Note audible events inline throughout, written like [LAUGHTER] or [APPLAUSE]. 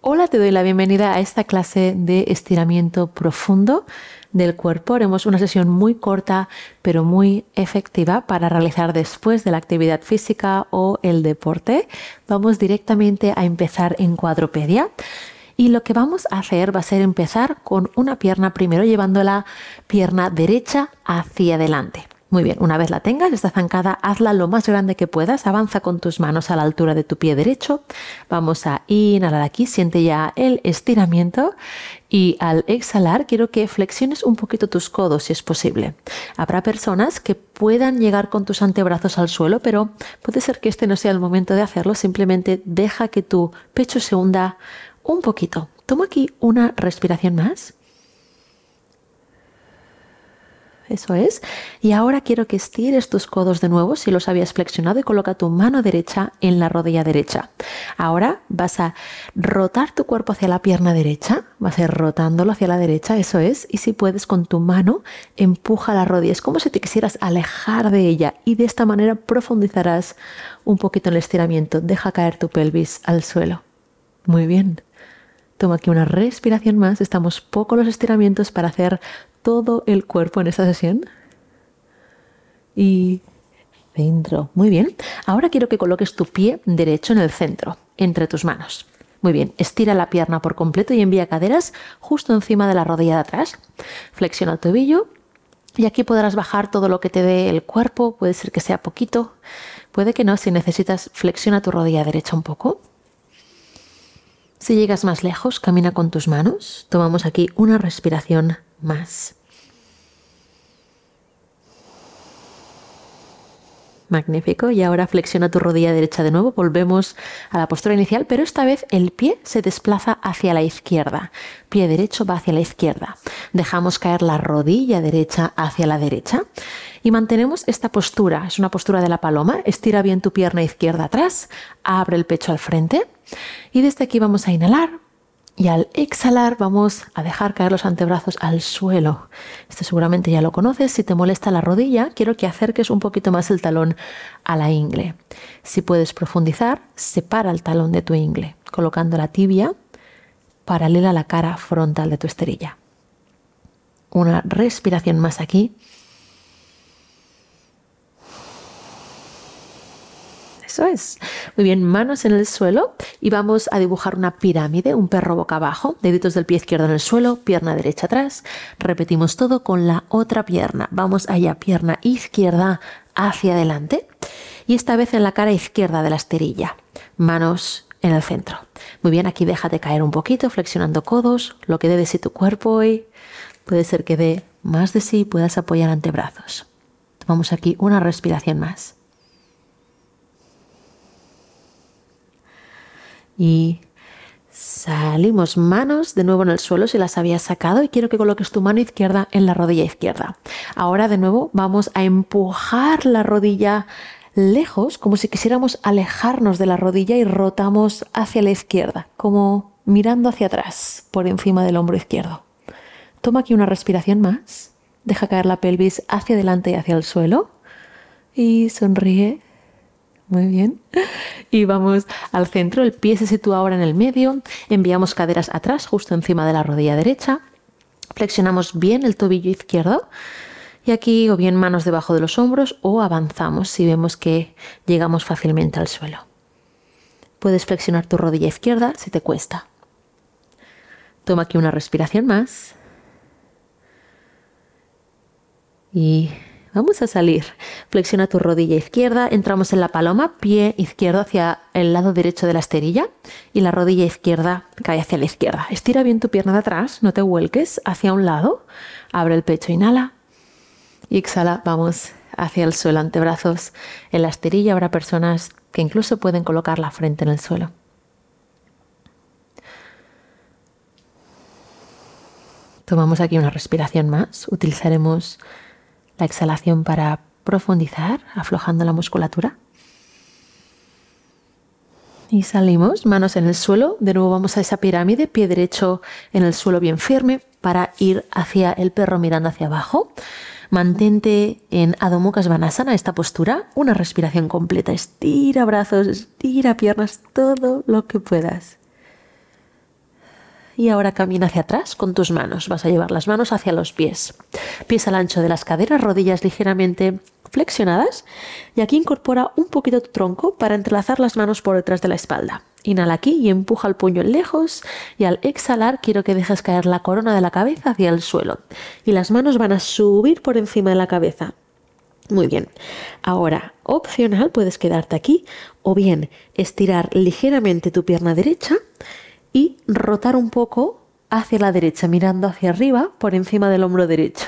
Hola, te doy la bienvenida a esta clase de estiramiento profundo del cuerpo. Haremos una sesión muy corta pero muy efectiva para realizar después de la actividad física o el deporte. Vamos directamente a empezar en cuadropedia. Y lo que vamos a hacer va a ser empezar con una pierna primero llevando la pierna derecha hacia adelante. Muy bien, una vez la tengas, esta zancada, hazla lo más grande que puedas, avanza con tus manos a la altura de tu pie derecho. Vamos a inhalar aquí, siente ya el estiramiento y al exhalar quiero que flexiones un poquito tus codos si es posible. Habrá personas que puedan llegar con tus antebrazos al suelo, pero puede ser que este no sea el momento de hacerlo, simplemente deja que tu pecho se hunda un poquito. Toma aquí una respiración más. eso es. Y ahora quiero que estires tus codos de nuevo si los habías flexionado y coloca tu mano derecha en la rodilla derecha. Ahora vas a rotar tu cuerpo hacia la pierna derecha, vas a ir rotándolo hacia la derecha, eso es. Y si puedes con tu mano empuja la rodilla, es como si te quisieras alejar de ella y de esta manera profundizarás un poquito en el estiramiento. Deja caer tu pelvis al suelo. Muy bien. Toma aquí una respiración más. Estamos poco los estiramientos para hacer todo el cuerpo en esta sesión. Y centro. Muy bien. Ahora quiero que coloques tu pie derecho en el centro, entre tus manos. Muy bien, estira la pierna por completo y envía caderas justo encima de la rodilla de atrás. Flexiona el tobillo y aquí podrás bajar todo lo que te dé el cuerpo, puede ser que sea poquito, puede que no, si necesitas flexiona tu rodilla derecha un poco. Si llegas más lejos, camina con tus manos. Tomamos aquí una respiración más. Magnífico. Y ahora flexiona tu rodilla derecha de nuevo. Volvemos a la postura inicial, pero esta vez el pie se desplaza hacia la izquierda. Pie derecho va hacia la izquierda. Dejamos caer la rodilla derecha hacia la derecha. Y mantenemos esta postura. Es una postura de la paloma. Estira bien tu pierna izquierda atrás. Abre el pecho al frente. Y desde aquí vamos a inhalar y al exhalar vamos a dejar caer los antebrazos al suelo. Esto seguramente ya lo conoces. Si te molesta la rodilla, quiero que acerques un poquito más el talón a la ingle. Si puedes profundizar, separa el talón de tu ingle, colocando la tibia paralela a la cara frontal de tu esterilla. Una respiración más aquí. Eso es. Muy bien, manos en el suelo y vamos a dibujar una pirámide, un perro boca abajo, deditos del pie izquierdo en el suelo, pierna derecha atrás. Repetimos todo con la otra pierna. Vamos allá, pierna izquierda hacia adelante y esta vez en la cara izquierda de la esterilla. Manos en el centro. Muy bien, aquí déjate caer un poquito, flexionando codos, lo que dé de sí tu cuerpo y Puede ser que dé más de sí, puedas apoyar antebrazos. Tomamos aquí una respiración más. y salimos manos de nuevo en el suelo si las habías sacado y quiero que coloques tu mano izquierda en la rodilla izquierda. Ahora de nuevo vamos a empujar la rodilla lejos como si quisiéramos alejarnos de la rodilla y rotamos hacia la izquierda, como mirando hacia atrás por encima del hombro izquierdo. Toma aquí una respiración más, deja caer la pelvis hacia adelante y hacia el suelo y sonríe muy bien. [LAUGHS] Y vamos al centro. El pie se sitúa ahora en el medio. Enviamos caderas atrás, justo encima de la rodilla derecha. Flexionamos bien el tobillo izquierdo. Y aquí o bien manos debajo de los hombros o avanzamos si vemos que llegamos fácilmente al suelo. Puedes flexionar tu rodilla izquierda si te cuesta. Toma aquí una respiración más. Y Vamos a salir. Flexiona tu rodilla izquierda, entramos en la paloma, pie izquierdo hacia el lado derecho de la esterilla y la rodilla izquierda cae hacia la izquierda. Estira bien tu pierna de atrás, no te vuelques hacia un lado, abre el pecho, inhala y exhala, vamos hacia el suelo, antebrazos en la esterilla. Habrá personas que incluso pueden colocar la frente en el suelo. Tomamos aquí una respiración más, utilizaremos la exhalación para profundizar, aflojando la musculatura. Y salimos, manos en el suelo. De nuevo vamos a esa pirámide, pie derecho en el suelo bien firme para ir hacia el perro mirando hacia abajo. Mantente en Adho Mukha Svanasana, esta postura, una respiración completa. Estira brazos, estira piernas, todo lo que puedas y ahora camina hacia atrás con tus manos. Vas a llevar las manos hacia los pies. Pies al ancho de las caderas, rodillas ligeramente flexionadas y aquí incorpora un poquito tu tronco para entrelazar las manos por detrás de la espalda. Inhala aquí y empuja el puño lejos y al exhalar quiero que dejes caer la corona de la cabeza hacia el suelo y las manos van a subir por encima de la cabeza. Muy bien. Ahora, opcional, puedes quedarte aquí o bien estirar ligeramente tu pierna derecha y rotar un poco hacia la derecha, mirando hacia arriba por encima del hombro derecho.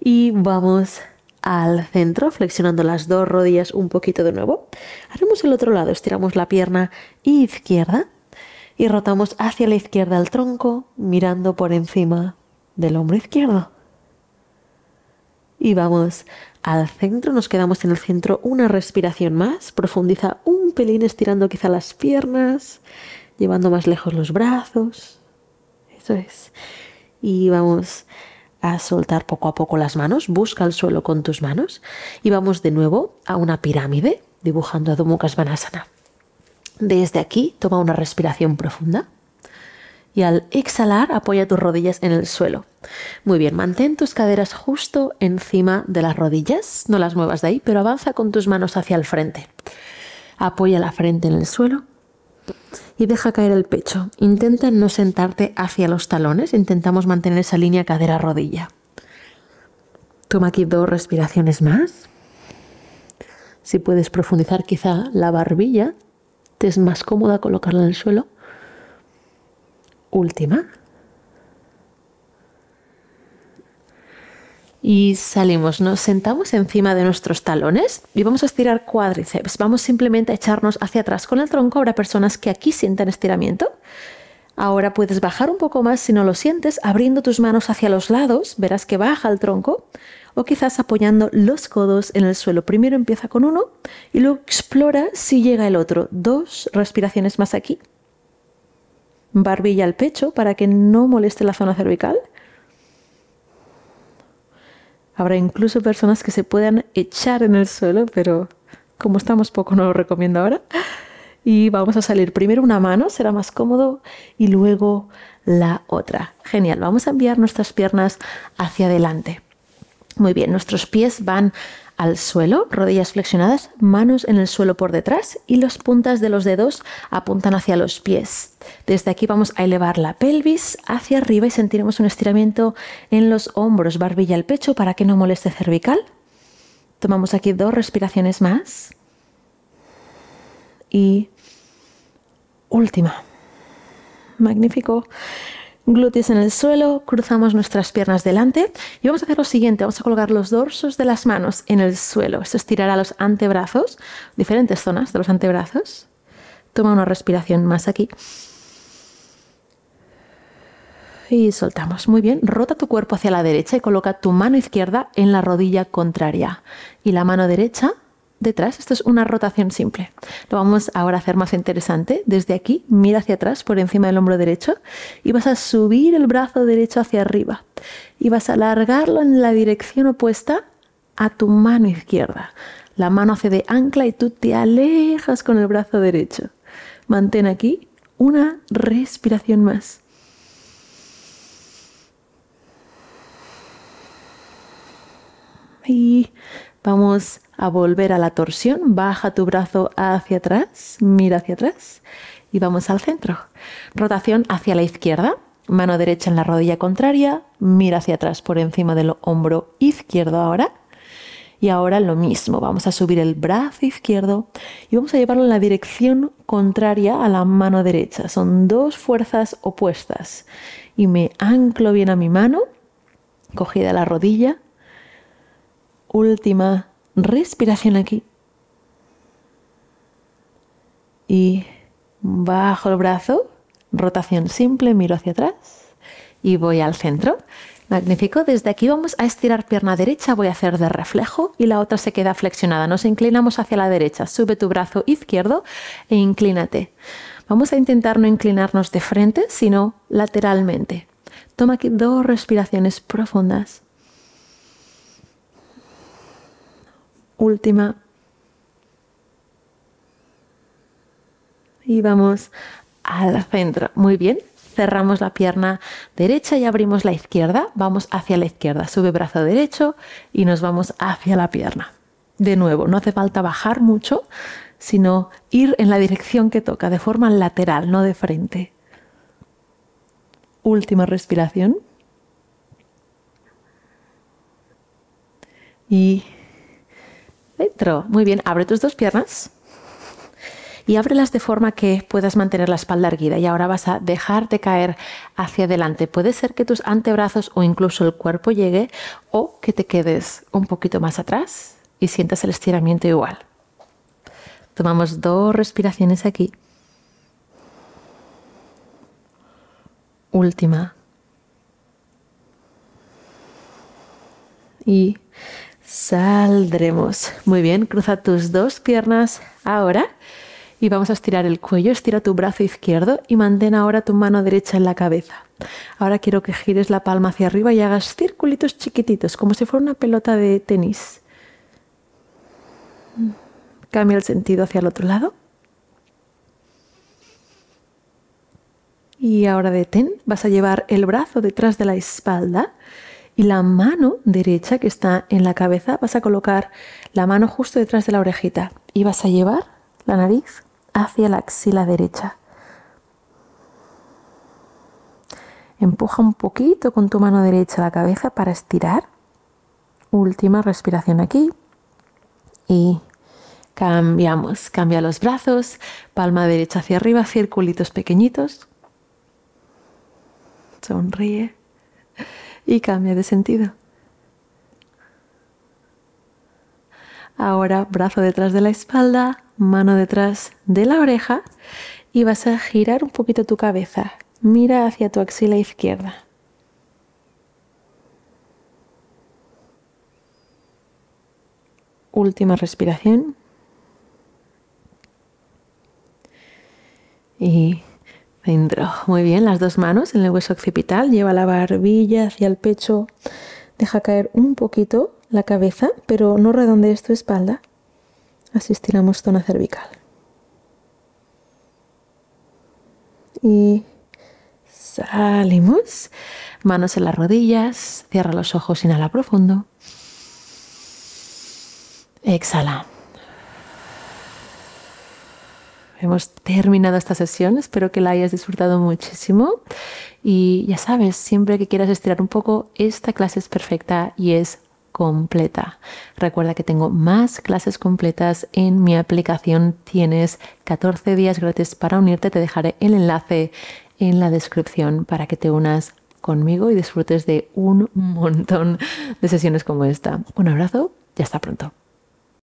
Y vamos al centro, flexionando las dos rodillas un poquito de nuevo. Haremos el otro lado, estiramos la pierna izquierda y rotamos hacia la izquierda el tronco, mirando por encima del hombro izquierdo. Y vamos al centro, nos quedamos en el centro una respiración más, profundiza un pelín estirando quizá las piernas llevando más lejos los brazos. Eso es. Y vamos a soltar poco a poco las manos. Busca el suelo con tus manos. Y vamos de nuevo a una pirámide, dibujando a Mukha Svanasana. Desde aquí, toma una respiración profunda. Y al exhalar, apoya tus rodillas en el suelo. Muy bien, mantén tus caderas justo encima de las rodillas. No las muevas de ahí, pero avanza con tus manos hacia el frente. Apoya la frente en el suelo y deja caer el pecho. Intenta no sentarte hacia los talones, intentamos mantener esa línea cadera-rodilla. Toma aquí dos respiraciones más. Si puedes profundizar quizá la barbilla, te es más cómoda colocarla en el suelo. Última. y salimos, nos sentamos encima de nuestros talones y vamos a estirar cuádriceps. Vamos simplemente a echarnos hacia atrás con el tronco. Habrá personas que aquí sientan estiramiento. Ahora puedes bajar un poco más si no lo sientes, abriendo tus manos hacia los lados, verás que baja el tronco, o quizás apoyando los codos en el suelo. Primero empieza con uno y luego explora si llega el otro. Dos respiraciones más aquí. Barbilla al pecho para que no moleste la zona cervical Habrá incluso personas que se puedan echar en el suelo, pero como estamos poco no lo recomiendo ahora. Y vamos a salir primero una mano, será más cómodo, y luego la otra. Genial, vamos a enviar nuestras piernas hacia adelante. Muy bien, nuestros pies van al suelo, rodillas flexionadas, manos en el suelo por detrás y las puntas de los dedos apuntan hacia los pies. Desde aquí vamos a elevar la pelvis hacia arriba y sentiremos un estiramiento en los hombros, barbilla al pecho para que no moleste cervical. Tomamos aquí dos respiraciones más. Y última. Magnífico glúteos en el suelo, cruzamos nuestras piernas delante y vamos a hacer lo siguiente, vamos a colocar los dorsos de las manos en el suelo, esto estirará los antebrazos, diferentes zonas de los antebrazos. Toma una respiración más aquí. Y soltamos. Muy bien. Rota tu cuerpo hacia la derecha y coloca tu mano izquierda en la rodilla contraria y la mano derecha detrás. Esto es una rotación simple. Lo vamos ahora a hacer más interesante. Desde aquí, mira hacia atrás por encima del hombro derecho y vas a subir el brazo derecho hacia arriba y vas a alargarlo en la dirección opuesta a tu mano izquierda. La mano hace de ancla y tú te alejas con el brazo derecho. Mantén aquí una respiración más. Y Vamos a volver a la torsión. Baja tu brazo hacia atrás, mira hacia atrás y vamos al centro. Rotación hacia la izquierda. Mano derecha en la rodilla contraria, mira hacia atrás por encima del hombro izquierdo ahora. Y ahora lo mismo, vamos a subir el brazo izquierdo y vamos a llevarlo en la dirección contraria a la mano derecha. Son dos fuerzas opuestas. Y me anclo bien a mi mano, cogida la rodilla, última respiración aquí. Y bajo el brazo, rotación simple, miro hacia atrás y voy al centro. Magnífico, desde aquí vamos a estirar pierna derecha, voy a hacer de reflejo y la otra se queda flexionada. Nos inclinamos hacia la derecha, sube tu brazo izquierdo e inclínate. Vamos a intentar no inclinarnos de frente, sino lateralmente. Toma aquí dos respiraciones profundas. última. Y vamos al centro. Muy bien. Cerramos la pierna derecha y abrimos la izquierda. Vamos hacia la izquierda. Sube brazo derecho y nos vamos hacia la pierna. De nuevo, no hace falta bajar mucho, sino ir en la dirección que toca, de forma lateral, no de frente. Última respiración. Muy bien, abre tus dos piernas y ábrelas de forma que puedas mantener la espalda erguida. Y ahora vas a dejarte caer hacia adelante. Puede ser que tus antebrazos o incluso el cuerpo llegue o que te quedes un poquito más atrás y sientas el estiramiento igual. Tomamos dos respiraciones aquí. Última. Y Saldremos. Muy bien, cruza tus dos piernas ahora y vamos a estirar el cuello. Estira tu brazo izquierdo y mantén ahora tu mano derecha en la cabeza. Ahora quiero que gires la palma hacia arriba y hagas circulitos chiquititos, como si fuera una pelota de tenis. Cambia el sentido hacia el otro lado. Y ahora detén. Vas a llevar el brazo detrás de la espalda y la mano derecha que está en la cabeza vas a colocar la mano justo detrás de la orejita y vas a llevar la nariz hacia la axila derecha. Empuja un poquito con tu mano derecha la cabeza para estirar. Última respiración aquí. Y cambiamos. Cambia los brazos, palma derecha hacia arriba, circulitos pequeñitos. Sonríe y cambia de sentido. Ahora brazo detrás de la espalda, mano detrás de la oreja y vas a girar un poquito tu cabeza. Mira hacia tu axila izquierda. Última respiración. Y muy bien, las dos manos en el hueso occipital. Lleva la barbilla hacia el pecho. Deja caer un poquito la cabeza, pero no redondees tu espalda. Así estiramos zona cervical. Y salimos. Manos en las rodillas. Cierra los ojos, inhala profundo. Exhala hemos terminado esta sesión. Espero que la hayas disfrutado muchísimo. Y ya sabes, siempre que quieras estirar un poco, esta clase es perfecta y es completa. Recuerda que tengo más clases completas en mi aplicación. Tienes 14 días gratis para unirte. Te dejaré el enlace en la descripción para que te unas conmigo y disfrutes de un montón de sesiones como esta. Un abrazo y hasta pronto.